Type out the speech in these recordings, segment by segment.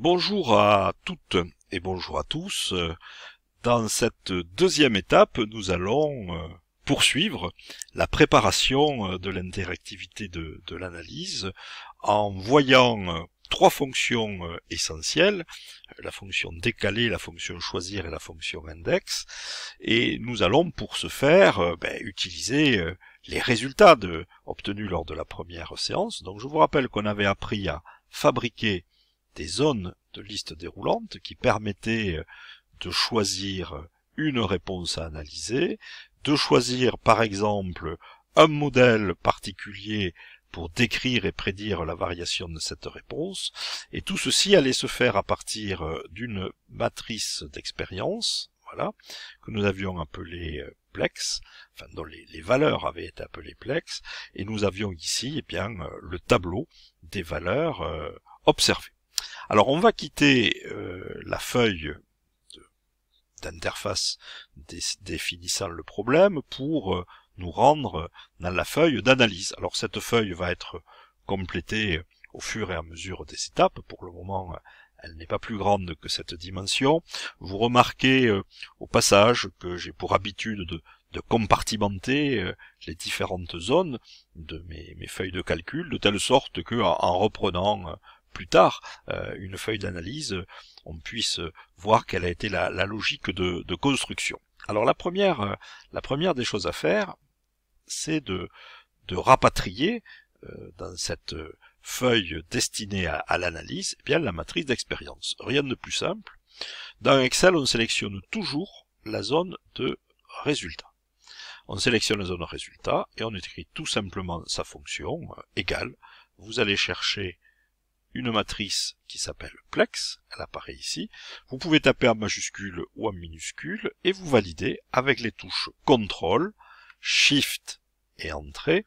Bonjour à toutes et bonjour à tous. Dans cette deuxième étape, nous allons euh, poursuivre la préparation euh, de l'interactivité de, l'analyse en voyant euh, trois fonctions essentielles, la fonction décaler, la fonction choisir et la fonction index, et nous allons pour ce faire ben, utiliser les résultats obtenus lors de la première séance. Donc je vous rappelle qu'on avait appris à fabriquer des zones de liste déroulante qui permettaient euh, de choisir une réponse à analyser, de choisir par exemple un modèle particulier pour décrire et prédire la variation de cette réponse, et tout ceci allait se faire à partir euh, d'une matrice d'expérience, voilà, que nous avions appelée euh, Plex, enfin dont les, valeurs avaient été appelées Plex, et nous avions ici eh bien, le tableau des valeurs observées. Alors on va quitter euh, la feuille d'interface définissant le problème pour euh, nous rendre dans la feuille d'analyse. Alors cette feuille va être complétée au fur et à mesure des étapes. Pour le moment, elle n'est pas plus grande que cette dimension. Vous remarquez euh, au passage que j'ai pour habitude de, compartimenter les différentes zones de mes, feuilles de calcul de telle sorte que en reprenant plus tard euh, une feuille d'analyse, euh, on puisse voir quelle a été la, logique de, construction. Alors la première, euh, la première des choses à faire, c'est de, rapatrier dans cette feuille destinée à, l'analyse, eh bien la matrice d'expérience. Rien de plus simple. Dans Excel, on sélectionne toujours la zone de résultat. On sélectionne la zone de résultat et on écrit tout simplement sa fonction égale. Vous allez chercher une matrice qui s'appelle Plex, elle apparaît ici. Vous pouvez taper en majuscule ou en minuscule et vous validez avec les touches CTRL, SHIFT et Entrée,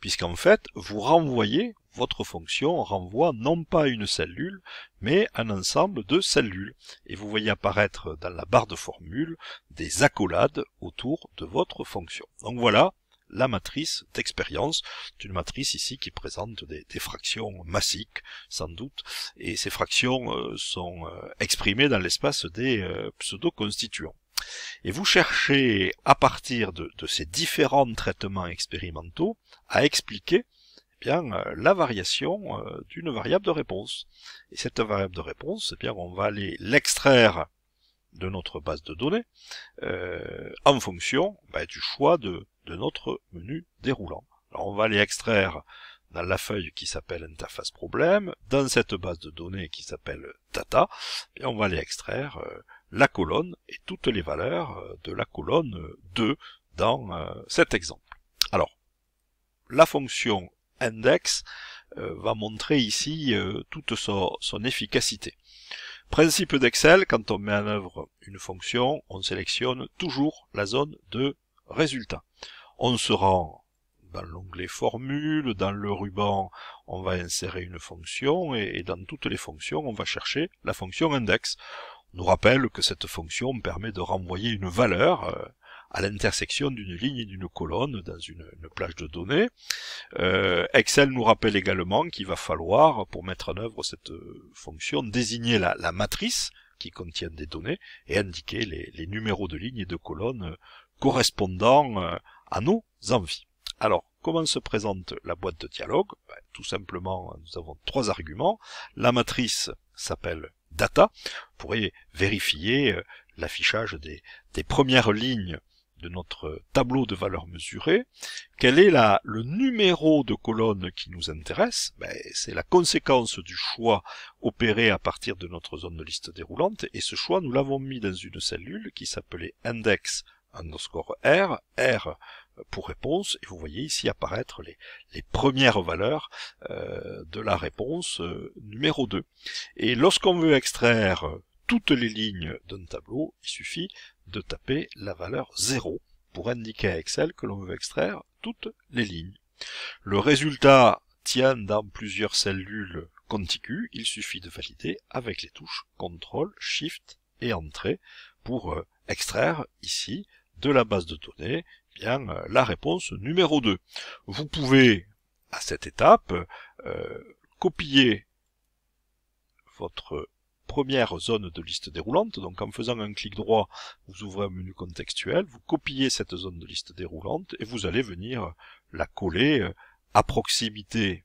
puisqu'en fait, vous renvoyez, votre fonction renvoie non pas une cellule, mais un ensemble de cellules. Et vous voyez apparaître dans la barre de formule des accolades autour de votre fonction. Donc voilà, la matrice d'expérience. d'une matrice ici qui présente des, fractions massiques, sans doute, et ces fractions euh, sont euh, exprimées dans l'espace des euh, pseudo-constituants. Et vous cherchez, à partir de, ces différents traitements expérimentaux, à expliquer eh bien, la variation d'une variable de réponse. Et cette variable de réponse, eh bien, on va aller l'extraire de notre base de données en fonction ben, du choix de, de notre menu déroulant. Alors on va les extraire dans la feuille qui s'appelle interface problème, dans cette base de données qui s'appelle data, et on va les extraire euh, la colonne et toutes les valeurs euh, de la colonne 2 dans euh, cet exemple. Alors, la fonction index va montrer ici toute son, son efficacité. Principe d'Excel, quand on met en œuvre une fonction, on sélectionne toujours la zone de Résultat, on se rend dans l'onglet formule, dans le ruban, on va insérer une fonction et, dans toutes les fonctions, on va chercher la fonction index. On nous rappelle que cette fonction permet de renvoyer une valeur euh, à l'intersection d'une ligne et d'une colonne dans une, plage de données. Euh, Excel nous rappelle également qu'il va falloir, pour mettre en œuvre cette euh, fonction, désigner la, matrice qui contient des données et indiquer les, les numéros de lignes et de colonnes correspondant euh, à nos envies. Alors, comment se présente la boîte de dialogue ben, Tout simplement, nous avons trois arguments. La matrice s'appelle data. Vous pourrez vérifier euh, l'affichage des, premières lignes de notre tableau de valeurs mesurées. Quel est le numéro de colonne qui nous intéresse ben, C'est la conséquence du choix opéré à partir de notre zone de liste déroulante. Et ce choix, nous l'avons mis dans une cellule qui s'appelait index underscore R, R pour réponse, et vous voyez ici apparaître les, les premières valeurs euh, de la réponse euh, numéro 2. Et lorsqu'on veut extraire euh, toutes les lignes d'un tableau, il suffit de taper la valeur 0 pour indiquer à Excel que l'on veut extraire toutes les lignes. Le résultat tient dans plusieurs cellules contiguës, il suffit de valider avec les touches CTRL, SHIFT et Entrée pour extraire ici de la base de données eh bien euh, la réponse numéro 2. Vous pouvez, à cette étape, euh, copier votre première zone de liste déroulante. Donc en faisant un clic droit, vous ouvrez un menu contextuel, vous copiez cette zone de liste déroulante et vous allez venir la coller euh, à proximité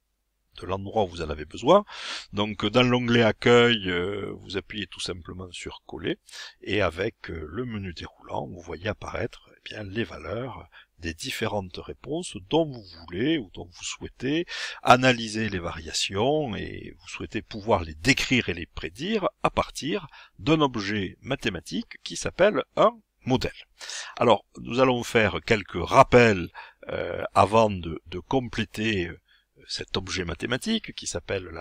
de l'endroit où vous en avez besoin. Donc euh, dans l'onglet accueil, euh, vous appuyez tout simplement sur coller et avec euh, le menu déroulant, vous voyez apparaître eh bien, les valeurs des différentes réponses dont vous voulez ou dont vous souhaitez analyser les variations et vous souhaitez pouvoir les décrire et les prédire à partir d'un objet mathématique qui s'appelle un modèle. Alors, nous allons faire quelques rappels avant de compléter cet objet mathématique qui s'appelle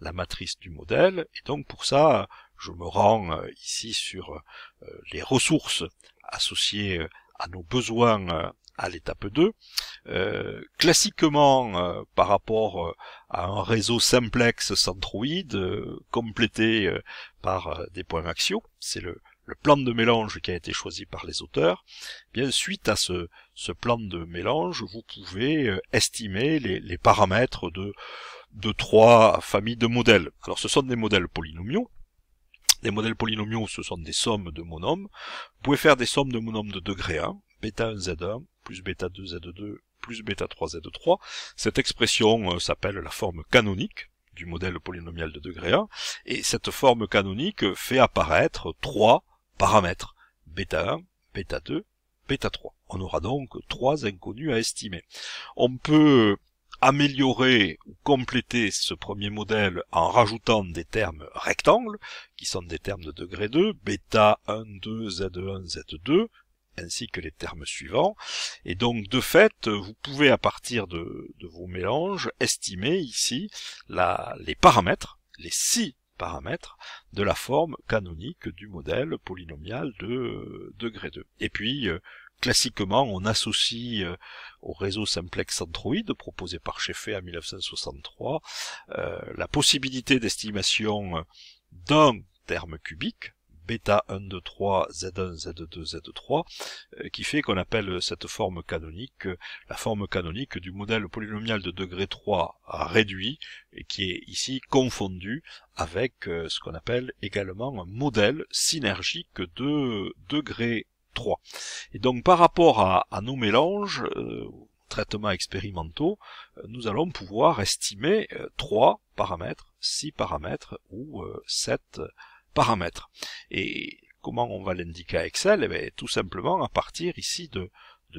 la, matrice du modèle. Et donc pour ça, je me rends euh, ici sur euh, les ressources associées euh, à nos besoins à l'étape 2. classiquement, par rapport à un réseau simplex centroïde complété par des points axiaux, c'est le, le plan de mélange qui a été choisi par les auteurs, eh bien suite à ce, plan de mélange, vous pouvez euh, estimer les, paramètres de, de trois familles de modèles. Alors ce sont des modèles polynomiaux, les modèles polynomiaux, ce sont des sommes de monômes. Vous pouvez faire des sommes de monômes de degré 1, bêta 1 z1 plus bêta 2 z2 plus bêta 3 z3. Cette expression euh, s'appelle la forme canonique du modèle polynomial de degré 1, et cette forme canonique fait apparaître trois paramètres bêta 1, bêta 2, bêta 3. On aura donc trois inconnus à estimer. On peut améliorer ou compléter ce premier modèle en rajoutant des termes rectangles, qui sont des termes de degré 2, bêta 1, 2, Z1, Z2, ainsi que les termes suivants. Et donc, de fait, vous pouvez, à partir de, vos mélanges, estimer ici les paramètres, les six paramètres de la forme canonique du modèle polynomial de degré 2. Et puis, euh, classiquement, on associe euh, au réseau simplex centroïde proposé par Scheffé en 1963 euh, la possibilité d'estimation d'un terme cubique bêta 1, 2, 3, Z1, Z2, Z3, qui fait qu'on appelle cette forme canonique euh, la forme canonique du modèle polynomial de degré 3 réduit, et qui est ici confondu avec euh, ce qu'on appelle également un modèle synergique de degré 3. Et donc par rapport à, à nos mélanges, euh, traitements expérimentaux, nous allons pouvoir estimer 3 paramètres, 6 paramètres ou 7 paramètres paramètres. Et comment on va l'indiquer à Excel eh bien, Tout simplement à partir ici de,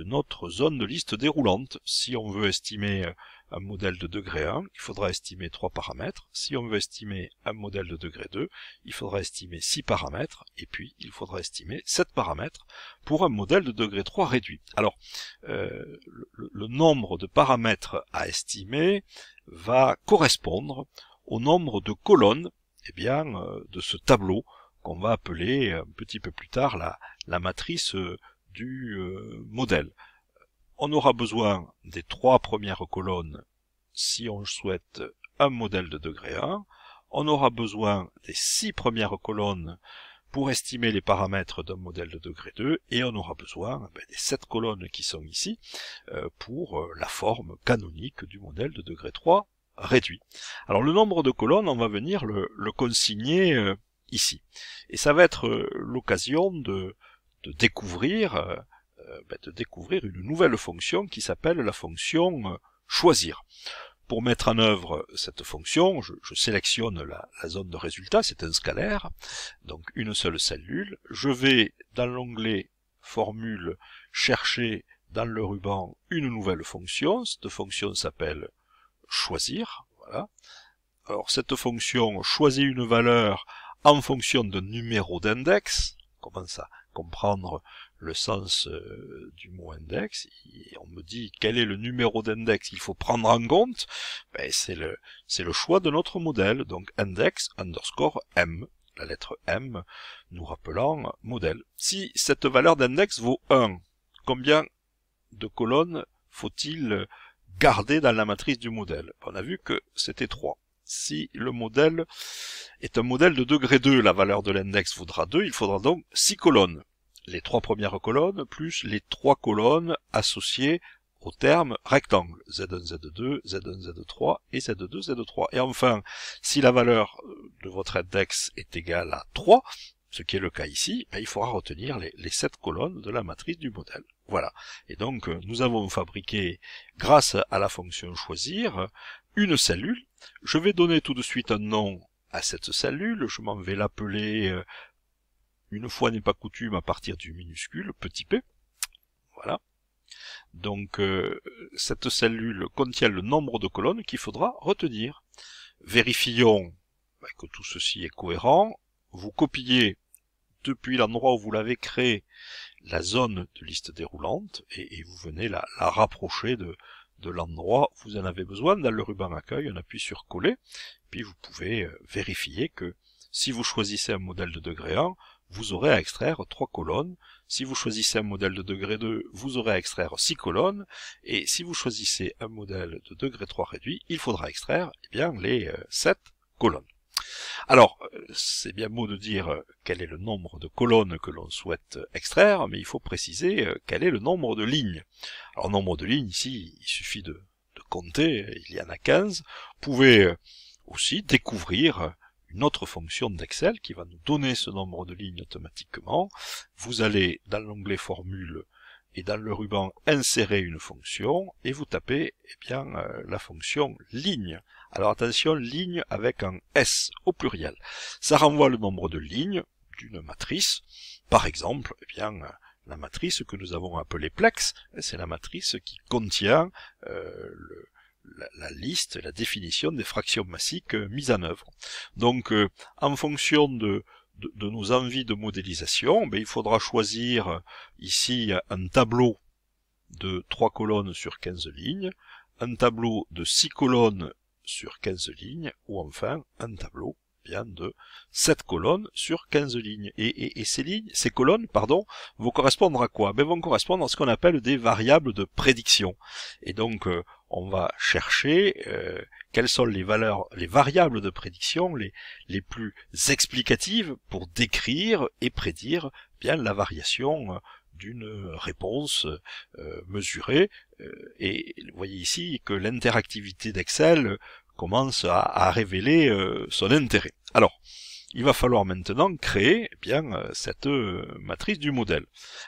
notre zone de liste déroulante. Si on veut estimer euh, un modèle de degré 1, il faudra estimer 3 paramètres. Si on veut estimer un modèle de degré 2, il faudra estimer 6 paramètres. Et puis, il faudra estimer 7 paramètres pour un modèle de degré 3 réduit. Alors, euh, le nombre de paramètres à estimer va correspondre au nombre de colonnes eh bien, euh, de ce tableau qu'on va appeler euh, un petit peu plus tard la, matrice euh, du modèle. On aura besoin des trois premières colonnes si on souhaite un modèle de degré 1. On aura besoin des six premières colonnes pour estimer les paramètres d'un modèle de degré 2 et on aura besoin eh ben, des sept colonnes qui sont ici pour la forme canonique du modèle de degré 3 réduit. Alors le nombre de colonnes, on va venir le, consigner euh, ici. Et ça va être euh, l'occasion de, découvrir euh, ben, de découvrir une nouvelle fonction qui s'appelle la fonction choisir. Pour mettre en œuvre cette fonction, je, sélectionne la, la, zone de résultat, c'est un scalaire, donc une seule cellule. Je vais dans l'onglet formule chercher dans le ruban une nouvelle fonction. Cette fonction s'appelle choisir. Voilà. Alors cette fonction choisit une valeur en fonction de numéro d'index. comment commence à comprendre le sens euh, du mot index. on me dit quel est le numéro d'index qu'il faut prendre en compte. Ben, c'est le c'est le choix de notre modèle. Donc index underscore m la lettre M, nous rappelant modèle. Si cette valeur d'index vaut 1, combien de colonnes faut-il gardé dans la matrice du modèle. On a vu que c'était 3. Si le modèle est un modèle de degré 2, la valeur de l'index vaudra 2, il faudra donc 6 colonnes. Les 3 premières colonnes plus les 3 colonnes associées au terme rectangle Z1, Z2, Z1, Z3 et Z2, Z3. Et enfin, si la valeur de votre index est égale à 3, ce qui est le cas ici, il faudra retenir les, sept colonnes de la matrice du modèle. Voilà. Et donc, euh, nous avons fabriqué, grâce à la fonction choisir, une cellule. Je vais donner tout de suite un nom à cette cellule. Je m'en vais l'appeler, euh, une fois n'est pas coutume, à partir du minuscule, petit p. Voilà. Donc, euh, cette cellule contient le nombre de colonnes qu'il faudra retenir. Vérifions bah, que tout ceci est cohérent vous copiez depuis l'endroit où vous l'avez créé la zone de liste déroulante et, vous venez la, rapprocher de, de l'endroit où vous en avez besoin. Dans le ruban accueil, on appuie sur coller, puis vous pouvez euh, vérifier que si vous choisissez un modèle de degré 1, vous aurez à extraire trois colonnes. Si vous choisissez un modèle de degré 2, vous aurez à extraire six colonnes. Et si vous choisissez un modèle de degré 3 réduit, il faudra extraire eh bien, les 7 euh, colonnes. Alors, euh, c'est bien beau de dire euh, quel est le nombre de colonnes que l'on souhaite euh, extraire, mais il faut préciser quel est le nombre de lignes. Alors, nombre de lignes, ici, il suffit de, de compter, il y en a 15. Vous pouvez aussi découvrir une autre fonction d'Excel qui va nous donner ce nombre de lignes automatiquement. Vous allez dans l'onglet formule et dans le ruban insérer une fonction et vous tapez eh bien, la fonction ligne. Alors attention, ligne avec un S au pluriel. Ça renvoie le nombre de lignes d'une matrice. Par exemple, eh bien, la matrice que nous avons appelée plex, c'est la matrice qui contient euh, la, liste, la définition des fractions massiques euh, mises en œuvre. Donc, euh, en fonction de, nos envies de modélisation, eh il faudra choisir ici un tableau de 3 colonnes sur 15 lignes, un tableau de 6 colonnes sur 15 lignes, ou enfin un tableau bien de 7 colonnes sur 15 lignes. Et, et, ces lignes, ces colonnes, pardon, vont correspondre à quoi ben, Vont correspondre à ce qu'on appelle des variables de prédiction. Et donc, euh, on va chercher euh, quelles sont les valeurs, les variables de prédiction les, les plus explicatives pour décrire et prédire bien la variation euh, d'une euh, réponse euh, mesurée. Euh, et vous voyez ici que l'interactivité d'Excel commence à, révéler son intérêt. Alors, il va falloir maintenant créer eh bien cette matrice du modèle.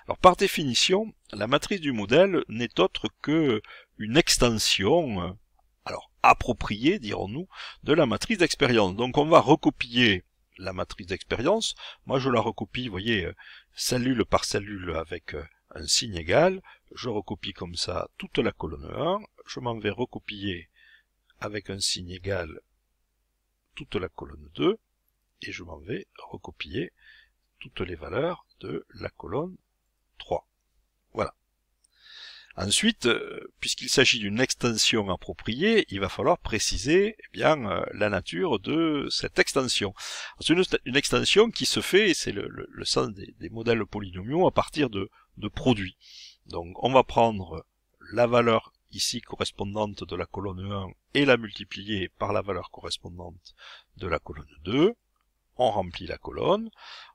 Alors par définition, la matrice du modèle n'est autre que une extension alors appropriée, dirons-nous, de la matrice d'expérience. Donc on va recopier la matrice d'expérience. Moi je la recopie, vous voyez, cellule par cellule avec euh, un signe égal, je recopie comme ça toute la colonne 1, je m'en vais recopier avec un signe égal toute la colonne 2, et je m'en vais recopier toutes les valeurs de la colonne 3. Ensuite, euh, puisqu'il s'agit d'une extension appropriée, il va falloir préciser eh bien euh, la nature de cette extension. C'est une, extension qui se fait, c'est le, sens des, modèles polynomiaux, à partir de, de produits. Donc on va prendre la valeur ici correspondante de la colonne 1 et la multiplier par la valeur correspondante de la colonne 2. On remplit la colonne.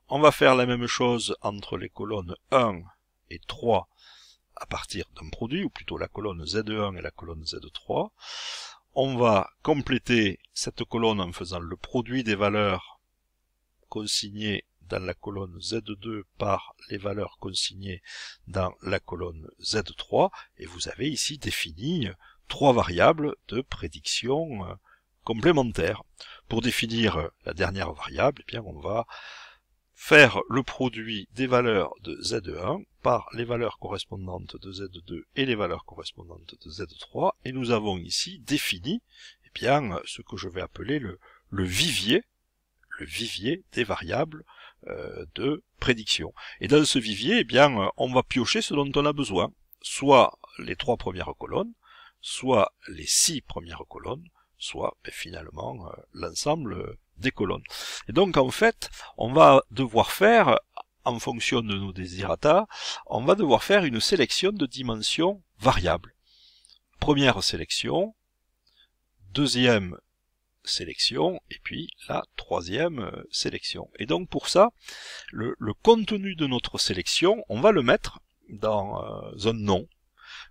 On va faire la même chose entre les colonnes 1 et 3 à partir d'un produit, ou plutôt la colonne Z1 et la colonne Z3. On va compléter cette colonne en faisant le produit des valeurs consignées dans la colonne Z2 par les valeurs consignées dans la colonne Z3. Et vous avez ici défini trois variables de prédiction euh, complémentaires. Pour définir euh, la dernière variable, eh bien on va faire le produit des valeurs de Z1 par les valeurs correspondantes de Z2 et les valeurs correspondantes de Z3, et nous avons ici défini eh bien, ce que je vais appeler le, le vivier, le vivier des variables euh, de prédiction. Et dans ce vivier, eh bien, euh, on va piocher ce dont on a besoin, soit les trois premières colonnes, soit les six premières colonnes, soit ben, finalement euh, l'ensemble des colonnes. Et donc en fait, on va devoir faire en fonction de nos désirata, on va devoir faire une sélection de dimensions variables. Première sélection, deuxième sélection, et puis la troisième sélection. Et donc pour ça, le, contenu de notre sélection, on va le mettre dans euh, un nom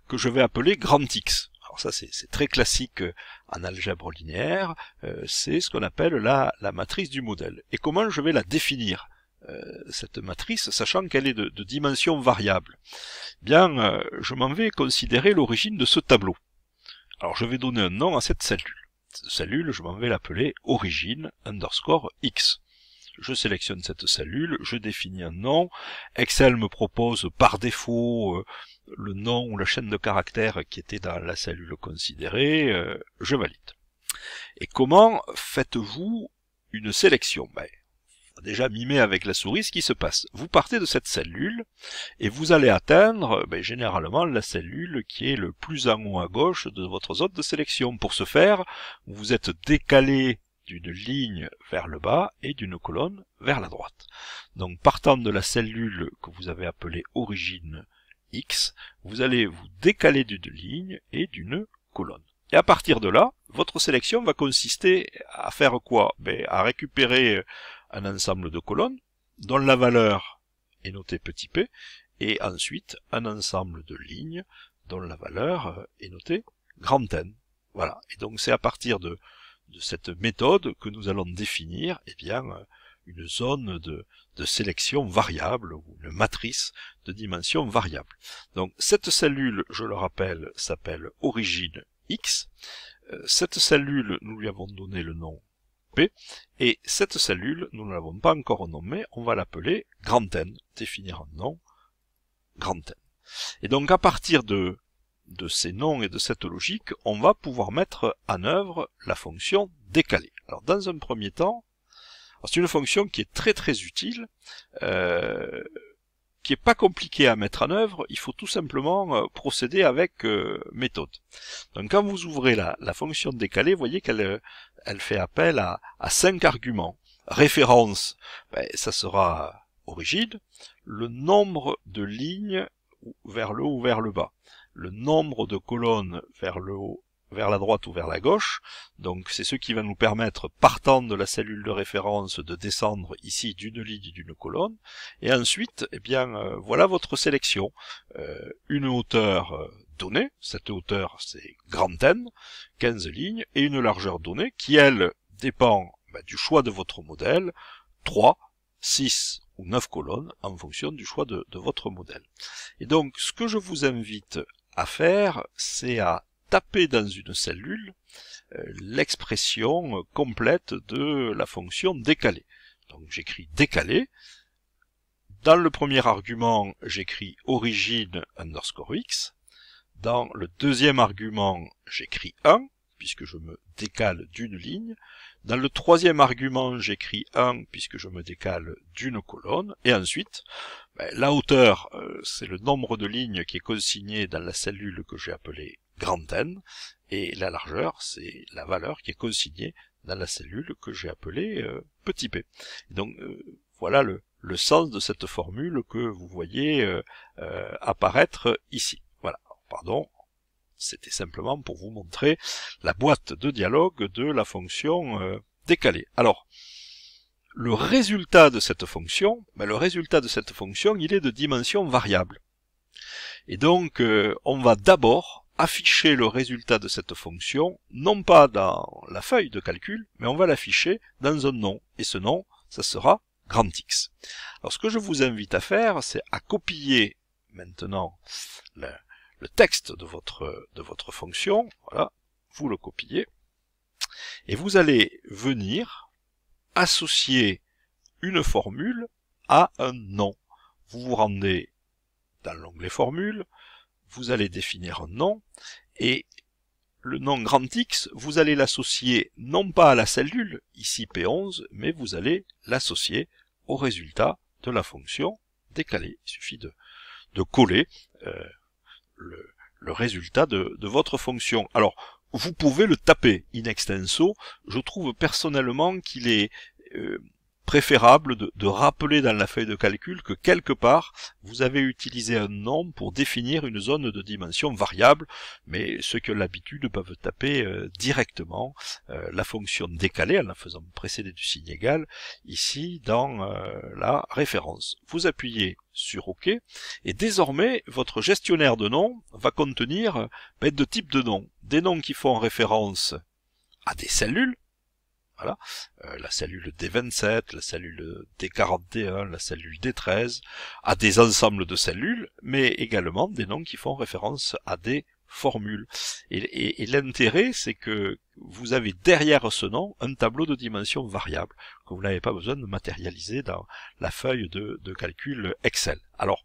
que je vais appeler grand X. Alors ça c'est très classique euh, en algèbre linéaire, euh, c'est ce qu'on appelle la matrice du modèle. Et comment je vais la définir euh, cette matrice, sachant qu'elle est de, de, dimension variable, bien, euh, je m'en vais considérer l'origine de ce tableau. Alors, je vais donner un nom à cette cellule. Cette cellule, je m'en vais l'appeler origine underscore x. Je sélectionne cette cellule, je définis un nom. Excel me propose par défaut euh, le nom ou la chaîne de caractères qui était dans la cellule considérée. Je valide. Et comment faites-vous une sélection ben, déjà mimé avec la souris ce qui se passe. Vous partez de cette cellule et vous allez atteindre ben, généralement la cellule qui est le plus en haut à gauche de votre zone de sélection. Pour ce faire, vous êtes décalé d'une ligne vers le bas et d'une colonne vers la droite. Donc partant de la cellule que vous avez appelée origine X, vous allez vous décaler d'une ligne et d'une colonne. Et à partir de là, votre sélection va consister à faire quoi ben, À récupérer un ensemble de colonnes dont la valeur est notée petit p, et ensuite un ensemble de lignes dont la valeur euh, est notée grand N. Voilà. Et donc c'est à partir de, de, cette méthode que nous allons définir eh bien, euh, une zone de, de sélection variable ou une matrice de dimension variable. Donc cette cellule, je le rappelle, s'appelle origine X. Euh, cette cellule, nous lui avons donné le nom et cette cellule, nous ne l'avons pas encore nommée, on va l'appeler grand N, définir un nom, grand N. Et donc à partir de, de ces noms et de cette logique, on va pouvoir mettre en œuvre la fonction décalée. Alors dans un premier temps, c'est une fonction qui est très très utile. Euh, qui est pas compliqué à mettre en œuvre, il faut tout simplement euh, procéder avec euh, méthode. Donc quand vous ouvrez la, la fonction décalée, vous voyez qu'elle euh, elle fait appel à, à cinq arguments. Référence, ben, ça sera rigide, le nombre de lignes vers le haut ou vers le bas, le nombre de colonnes vers le haut vers la droite ou vers la gauche. Donc c'est ce qui va nous permettre, partant de la cellule de référence, de descendre ici d'une ligne, d'une colonne. Et ensuite, eh bien, euh, voilà votre sélection. Euh, une hauteur euh, donnée, cette hauteur c'est grand N, 15 lignes, et une largeur donnée qui, elle, dépend bah, du choix de votre modèle, 3, 6 ou 9 colonnes en fonction du choix de, de votre modèle. Et donc ce que je vous invite à faire, c'est à taper dans une cellule euh, l'expression complète de la fonction décalée. Donc j'écris décalé. Dans le premier argument, j'écris origine underscore x. Dans le deuxième argument, j'écris 1, puisque je me décale d'une ligne. Dans le troisième argument, j'écris 1, puisque je me décale d'une colonne. Et ensuite, ben, la hauteur, euh, c'est le nombre de lignes qui est consigné dans la cellule que j'ai appelée grand N, et la largeur, c'est la valeur qui est consignée dans la cellule que j'ai appelée euh, petit p. donc euh, voilà le, le, sens de cette formule que vous voyez euh, apparaître ici. Voilà, pardon, c'était simplement pour vous montrer la boîte de dialogue de la fonction décalée. Alors, le résultat de cette fonction, ben, le résultat de cette fonction, il est de dimension variable. Et donc, on va d'abord afficher le résultat de cette fonction, non pas dans la feuille de calcul, mais on va l'afficher dans un nom. Et ce nom, ça sera grand X. Alors ce que je vous invite à faire, c'est à copier maintenant le, le, texte de votre, de votre fonction. Voilà, vous le copiez. Et vous allez venir associer une formule à un nom. Vous vous rendez dans l'onglet formule, vous allez définir un nom, et le nom grand X, vous allez l'associer non pas à la cellule, ici P11, mais vous allez l'associer au résultat de la fonction décalée. Il suffit de, coller euh, le, résultat de, votre fonction. Alors, vous pouvez le taper in extenso. Je trouve personnellement qu'il est... Euh, préférable de, rappeler dans la feuille de calcul que quelque part vous avez utilisé un nom pour définir une zone de dimension variable, mais ceux qui ont l'habitude peuvent taper euh, directement euh, la fonction décalée en la faisant précéder du signe égal ici dans euh, la référence. Vous appuyez sur OK et désormais votre gestionnaire de noms va contenir ben, deux types de noms, des noms qui font référence à des cellules voilà. Euh, la cellule D27, la cellule D41, la cellule D13, à des ensembles de cellules, mais également des noms qui font référence à des formules. Et, l'intérêt, c'est que vous avez derrière ce nom un tableau de dimension variable, que vous n'avez pas besoin de matérialiser dans la feuille de, de calcul Excel. Alors,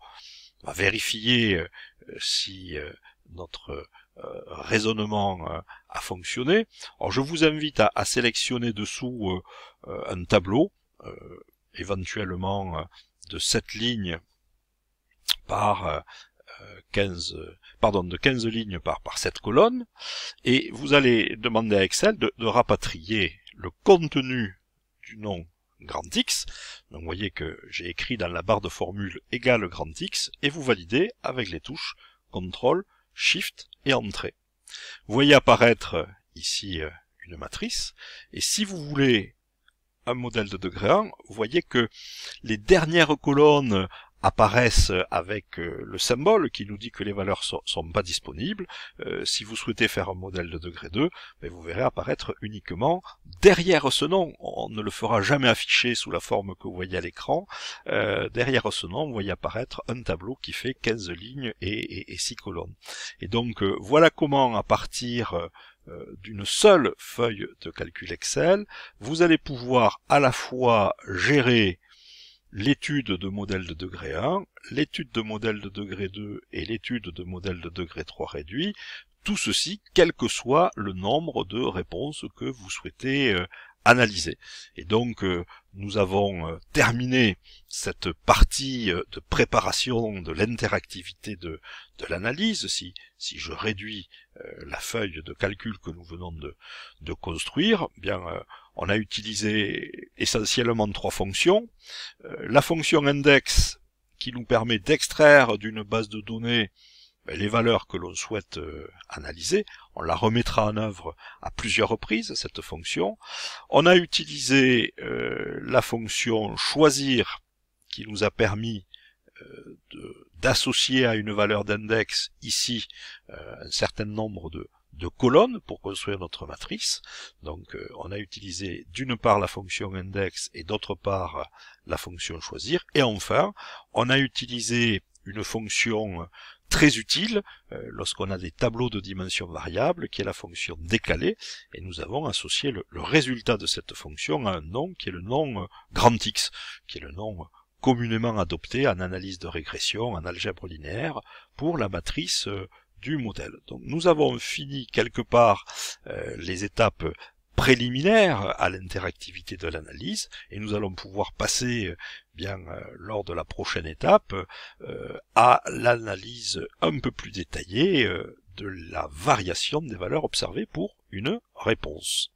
on va vérifier euh, si euh, notre euh, raisonnement euh, a fonctionné. Alors je vous invite à, sélectionner dessous euh, euh, un tableau, éventuellement de 7 lignes par 15, pardon, de 15 lignes par, par 7 colonnes, et vous allez demander à Excel de, de rapatrier le contenu du nom grand X. Donc vous voyez que j'ai écrit dans la barre de formule égale grand X et vous validez avec les touches CTRL, Shift et Entrée. Vous voyez apparaître euh, ici euh, une matrice, et si vous voulez un modèle de degré 1, vous voyez que les dernières colonnes apparaissent avec euh, le symbole qui nous dit que les valeurs sont, sont pas disponibles. Euh, si vous souhaitez faire un modèle de degré 2, mais ben, vous verrez apparaître uniquement derrière ce nom. On ne le fera jamais afficher sous la forme que vous voyez à l'écran. Euh, derrière ce nom, vous voyez apparaître un tableau qui fait 15 lignes et, 6 colonnes. Et donc voilà comment à partir d'une seule feuille de calcul Excel, vous allez pouvoir à la fois gérer l'étude de modèle de degré 1, l'étude de modèle de degré 2 et l'étude de modèle de degré 3 réduit, tout ceci quel que soit le nombre de réponses que vous souhaitez euh, analyser. Et donc euh, nous avons euh, terminé cette partie de préparation de l'interactivité de, de l'analyse. Si, si, je réduis la feuille de calcul que nous venons de, de construire, eh bien on a utilisé essentiellement trois fonctions. Euh, la fonction index qui nous permet d'extraire d'une base de données ben, les valeurs que l'on souhaite euh, analyser. On la remettra en œuvre à plusieurs reprises, cette fonction. On a utilisé euh, la fonction choisir qui nous a permis d'associer à une valeur d'index ici un certain nombre de, de colonnes pour construire notre matrice. Donc euh, on a utilisé d'une part la fonction index et d'autre part la fonction choisir. Et enfin, on a utilisé une fonction très utile euh, lorsqu'on a des tableaux de dimension variable, qui est la fonction décalée, et nous avons associé le, le, résultat de cette fonction à un nom qui est le nom euh, grand X, qui est le nom communément adopté en analyse de régression, en algèbre linéaire, pour la matrice modèle. Donc nous avons fini quelque part euh, les étapes préliminaires à l'interactivité de l'analyse et nous allons pouvoir passer euh, bien euh, lors de la prochaine étape à l'analyse un peu plus détaillée de la variation des valeurs observées pour une réponse.